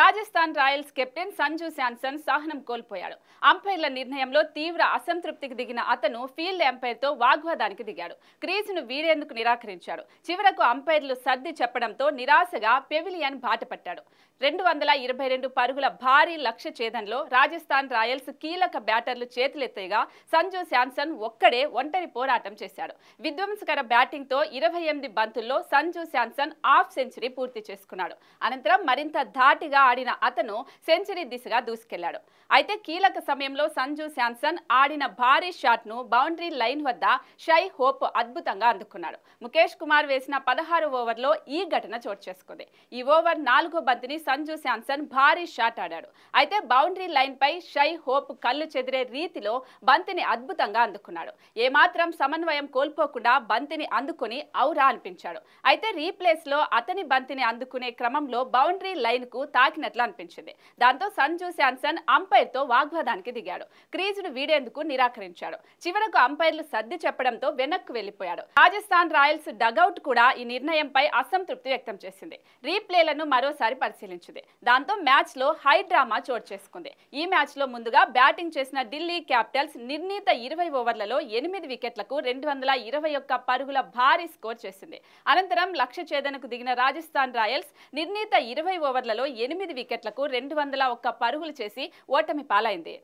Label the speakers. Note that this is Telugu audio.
Speaker 1: రాజస్థాన్ రాయల్స్ కెప్టెన్ సంజు శాంసన్ సహనం కోల్పోయాడు అంపైర్ల నిర్ణయంలో తీవ్ర అసంతృప్తికి దిగిన అతను ఫీల్డ్ అంపైర్తో వాగ్వాదానికి దిగాడు క్రీజును వీడేందుకు నిరాకరించాడు చివరకు అంపైర్లు సర్ది చెప్పడంతో నిరాశగా పెవిలియన్ బాటపట్టాడు రెండు వందల ఇరవై రెండు పరుగుల భారీ లక్ష్య ఛేదంలో రాజస్థాన్ రాయల్స్ కీలక బ్యాటర్లు చేతులెత్తేగా సంజు శాంసన్ ఒక్కడే ఒంటరి పోరాటం చేశాడు విధ్వంసకర బ్యాటింగ్తో ఇరవై ఎనిమిది బంతుల్లో సంజు శాంసన్ హాఫ్ సెంచరీ పూర్తి చేసుకున్నాడు అనంతరం మరింత ధాటిగా ఆడిన అతను సెంచరీ దిశగా దూసుకెళ్లాడు అయితే కీలక సమయంలో సంజు శాంసన్ ఆడిన భారీ షాట్ను బౌండరీ లైన్ వద్ద షై హోప్ అద్భుతంగా అందుకున్నాడు ముఖేష్ కుమార్ వేసిన పదహారు ఓవర్లో ఈ ఘటన చోటు చేసుకుంది ఈ ఓవర్ నాలుగో బంతిని సంజు శాంసన్ భారీ షాట్ ఆడాడు అయితే బౌండరీ లైన్పై షై హోప్ కళ్ళు చెదిరే రీతిలో బంతిని అద్భుతంగా అందుకున్నాడు ఏమాత్రం సమన్వయం కోల్పోకుండా బంతిని అందుకుని ఔరా అనిపించాడు అయితే రీప్లేస్లో అతని బంతిని అందుకునే క్రమంలో బౌండరీ లైన్కు తాకి తాకినట్లు అనిపించింది దాంతో శాన్సన్ శాంసన్ తో వాగ్వాదానికి దిగాడు క్రీజును వీడేందుకు నిరాకరించాడు చివరకు అంపైర్లు సర్ది చెప్పడంతో వెనక్కు వెళ్లిపోయాడు రాజస్థాన్ రాయల్స్ డగౌట్ కూడా ఈ నిర్ణయంపై అసంతృప్తి వ్యక్తం చేసింది రీప్లేలను మరోసారి పరిశీలించింది దాంతో మ్యాచ్ లో హై డ్రామా చోటు చేసుకుంది ఈ మ్యాచ్ లో ముందుగా బ్యాటింగ్ చేసిన ఢిల్లీ క్యాపిటల్స్ నిర్ణీత ఇరవై ఓవర్లలో ఎనిమిది వికెట్లకు రెండు వందల ఇరవై ఒక్క పరుగుల భారీ స్కోర్ చేసింది అనంతరం లక్ష్య చేదనకు దిగిన రాజస్థాన్ రాయల్స్ నిర్ణీత ఇరవై ఓవర్లలో ఎనిమిది ఎనిమిది వికెట్లకు రెండు వందల ఒక్క పరుగులు చేసి ఓటమి పాలైంది